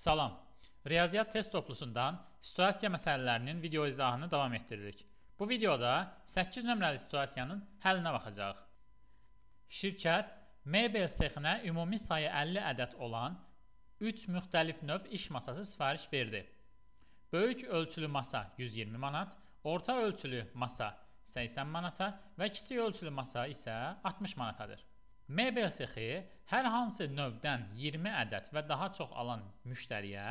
Salam. Riyaziyyat test toplusundan situasiya məsələlərinin video izahını davam etdiririk. Bu videoda 8 nömrəli situasiyanın həllinə baxacağıq. Şirkət mebel sexinə ümumi sayı 50 ədəd olan 3 müxtəlif növ iş masası sifariş verdi. Böyük ölçülü masa 120 manat, orta ölçülü masa 80 manata və kiçik ölçülü masa isə 60 manatadır. Mebel sexi hər hansı növdən 20 ədəd və daha çox alan müştəriyə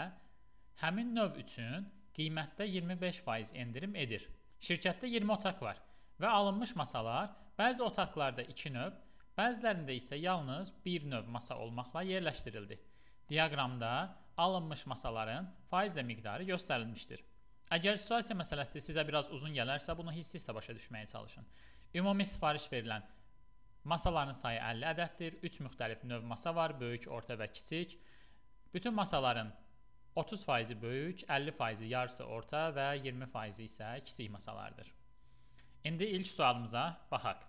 həmin növ üçün qiymətdə 25% endirim edir. Şirkətdə 20 otaq var və alınmış masalar bəzi otaqlarda 2 növ, bəzilərində isə yalnız 1 növ masa olmaqla yerləşdirildi. Diaqramda alınmış masaların faizlə miqdarı göstərilmişdir. Əgər situasiya məsələsi sizə biraz uzun gələrsə, bunu hissi-hissə başa düşməyə çalışın. Ümumi sifariş verilən Masaların sayı 50 ədəddir. 3 müxtəlif növ masa var, böyük, orta və kiçik. Bütün masaların 30%-i böyük, 50%-i yarısı orta və 20%-i isə kiçik masalardır. İndi ilk sualımıza baxaq.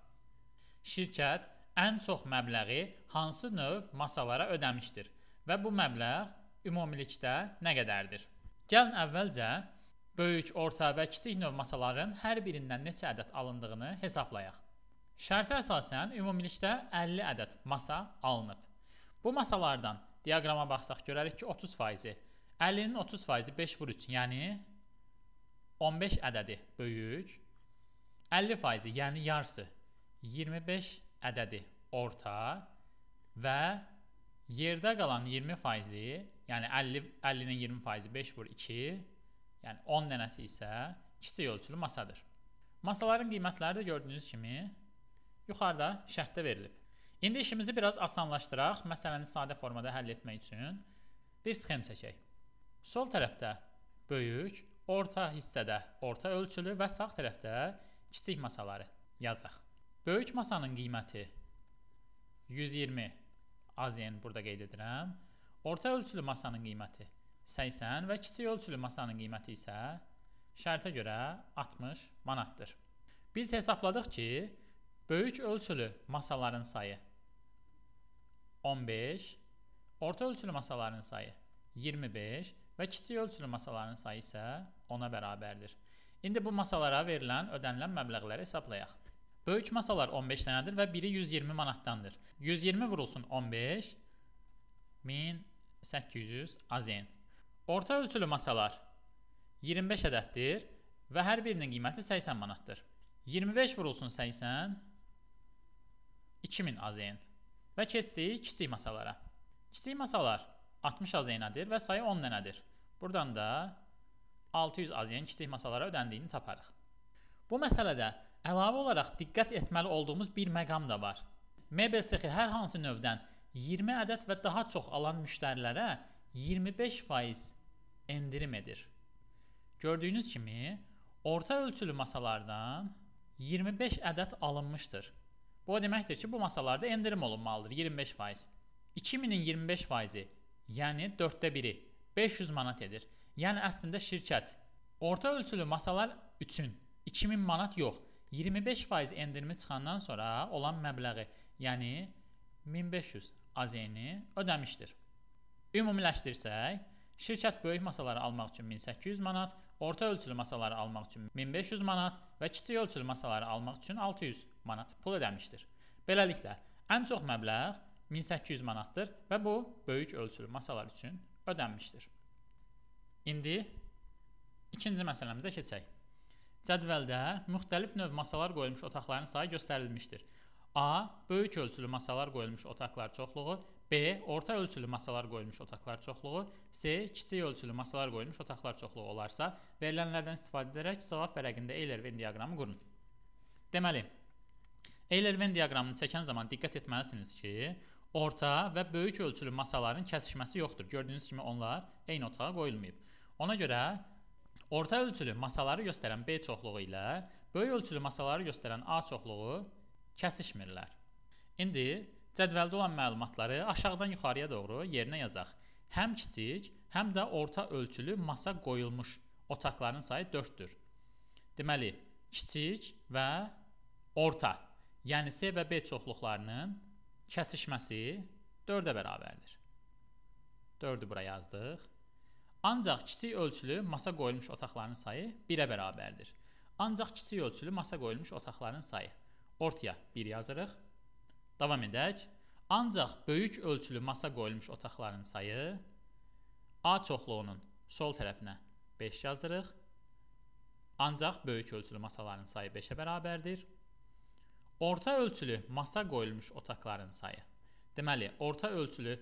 Şirkət ən çox məbləği hansı növ masalara ödəmişdir və bu məbləğ ümumilikdə nə qədərdir? Gəlin əvvəlcə böyük, orta və kiçik növ masaların hər birindən neçə ədəd alındığını hesablayaq. Şərtə əsasən ümumilikdə 50 ədəd masa alınıb. Bu masalardan diaqrama baxsaq görərik ki, 30%-i 50-nin 30%-i 5 vur 3, yəni 15 ədədi böyük, 50%-i, yəni yarısı 25 ədədi orta və yerdə qalan 20%-i, yəni 50 50-nin 20%-i 5 vur 2, yəni 10 dənəsi isə kiçik ölçülü masadır. Masaların qiymətləri də gördüyünüz kimi yuxarıda şərtdə verilib. İndi işimizi biraz asanlaşdıraq, məsələni sadə formada həll etmək üçün bir sxem çəkək. Sol tərəfdə böyük, orta hissədə orta ölçülü və sağ tərəfdə kiçik masaları yazaq. Böyük masanın qiyməti 120 AZN burada qeyd edirəm. Orta ölçülü masanın qiyməti 80 və kiçik ölçülü masanın qiyməti isə şərtə görə 60 manatdır. Biz hesabladıq ki, Böyük ölçülü masaların sayı 15, orta ölçülü masaların sayı 25 və kiçik ölçülü masaların sayı isə 10-a bərabərdir. İndi bu masalara verilən ödənilən məbləğləri hesablayaq. Böyük masalar 15 dənədir və biri 120 manatdandır. 120 vurulsun 15 1800 azen. Orta ölçülü masalar 25 ədəddir və hər birinin qiyməti 80 manatdır. 25 vurulsun 80 2000 AZN və keçdik kiçik masalara. Kiçik masalar 60 AZN-dir və sayı 10 dənədir. Buradan da 600 AZN kiçik masalara ödəndiyini taparıq. Bu məsələdə əlavə olaraq diqqət etməli olduğumuz bir məqam da var. Mebel sexi hər hansı növdən 20 ədəd və daha çox alan müştərilərə 25% endirim edir. Gördüyünüz kimi, orta ölçülü masalardan 25 ədəd alınmışdır. Bu o deməkdir ki, bu masalarda endirim olunmalıdır 25%. 2000-in 25%-i, yəni 4də 1-i 500 manat edir. Yəni əslində şirkət orta ölçülü masalar üçün 2000 manat yox, 25% endirimi çıxandan sonra olan məbləği, yəni 1500 AZN-i ödəmişdir. Ümumiləşdirsək, şirkət böyük masaları almaq üçün 1800 manat, orta ölçülü masaları almaq üçün 1500 manat, və kiçik ölçülü masaları almaq üçün 600 manat pul ödəmişdir. Beləliklə, ən çox məbləğ 1800 manatdır və bu böyük ölçülü masalar üçün ödənmişdir. İndi ikinci məsələmizə keçək. Cədvəldə müxtəlif növ masalar qoyulmuş otaqların sayı göstərilmişdir. A. Böyük ölçülü masalar qoyulmuş otaqlar çoxluğu B. Orta ölçülü masalar qoyulmuş otaqlar çoxluğu. C. Kiçik ölçülü masalar qoyulmuş otaqlar çoxluğu olarsa, verilənlərdən istifadə edərək cavab vərəqində Eyler-Venn diaqramı qurun. Deməli, Eyler-Venn diaqramını çəkən zaman diqqət etməlisiniz ki, orta və böyük ölçülü masaların kəsişməsi yoxdur. Gördüyünüz kimi onlar eyni otağa qoyulmayıb. Ona görə orta ölçülü masaları göstərən B çoxluğu ilə böyük ölçülü masaları göstərən A çoxluğu kəsişmirlər. İndi Cədvəldə olan məlumatları aşağıdan yuxarıya doğru yerinə yazaq. Həm kiçik, həm də orta ölçülü masa qoyulmuş otaqların sayı 4-dür. Deməli, kiçik və orta, yəni C və B çoxluqlarının kəsişməsi 4-ə bərabərdir. 4-ü bura yazdıq. Ancaq kiçik ölçülü masa qoyulmuş otaqların sayı 1-ə bərabərdir. Ancaq kiçik ölçülü masa qoyulmuş otaqların sayı ortaya 1 yazırıq. Davam edək. Ancaq böyük ölçülü masa qoyulmuş otaqların sayı A çoxluğunun sol tərəfinə 5 yazırıq. Ancaq böyük ölçülü masaların sayı 5-ə bərabərdir. Orta ölçülü masa qoyulmuş otaqların sayı. Deməli, orta ölçülü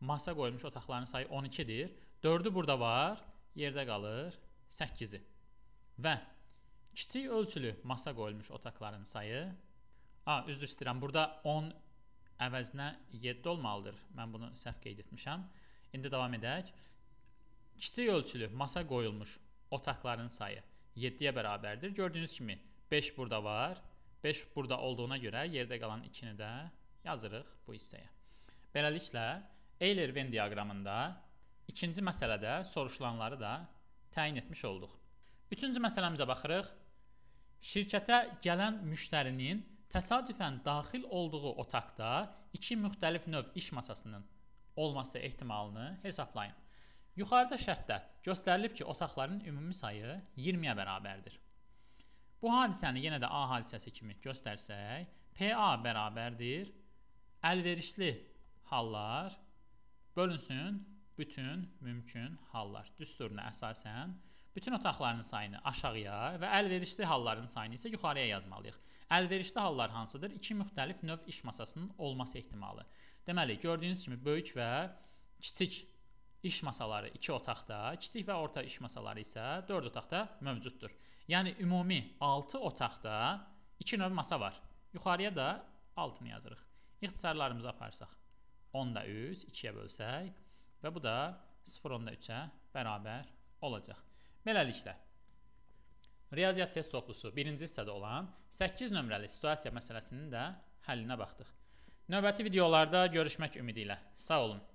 masa qoyulmuş otaqların sayı 12-dir. 4-ü burada var, yerdə qalır 8-i. Və kiçik ölçülü masa qoyulmuş otaqların sayı A, üzr istəyirəm, burada 10 əvəzinə 7 olmalıdır. Mən bunu səhv qeyd etmişəm. İndi davam edək. Kiçik ölçülü masa qoyulmuş otaqların sayı 7-yə bərabərdir. Gördüyünüz kimi 5 burada var. 5 burada olduğuna görə yerdə qalan 2-ni də yazırıq bu hissəyə. Beləliklə, Eyler-Venn diaqramında ikinci məsələdə soruşulanları da təyin etmiş olduq. Üçüncü məsələmizə baxırıq. Şirkətə gələn müştərinin Təsadüfən daxil olduğu otaqda iki müxtəlif növ iş masasının olması ehtimalını hesablayın. Yuxarıda şərtdə göstərilib ki, otaqların ümumi sayı 20-yə bərabərdir. Bu hadisəni yenə də A hadisəsi kimi göstərsək, PA bərabərdir əlverişli hallar bölünsün bütün mümkün hallar düsturuna əsasən bütün otaqların sayını aşağıya və əlverişli halların sayını isə yuxarıya yazmalıyıq. Əlverişli hallar hansıdır? İki müxtəlif növ iş masasının olması ehtimalı. Deməli, gördüyünüz kimi böyük və kiçik iş masaları 2 otaqda, kiçik və orta iş masaları isə 4 otaqda mövcuddur. Yəni ümumi 6 otaqda 2 növ masa var. Yuxarıya da altını yazırıq. İxtisarlarımızı aparsaq 10-da 3, 2-yə bölsək və bu da 0.3-ə bərabər olacaq. Beləliklə, riyaziyyat test toplusu 1-ci hissədə olan 8 nömrəli situasiya məsələsinin də həllinə baxdıq. Növbəti videolarda görüşmək ümidi ilə. Sağ olun.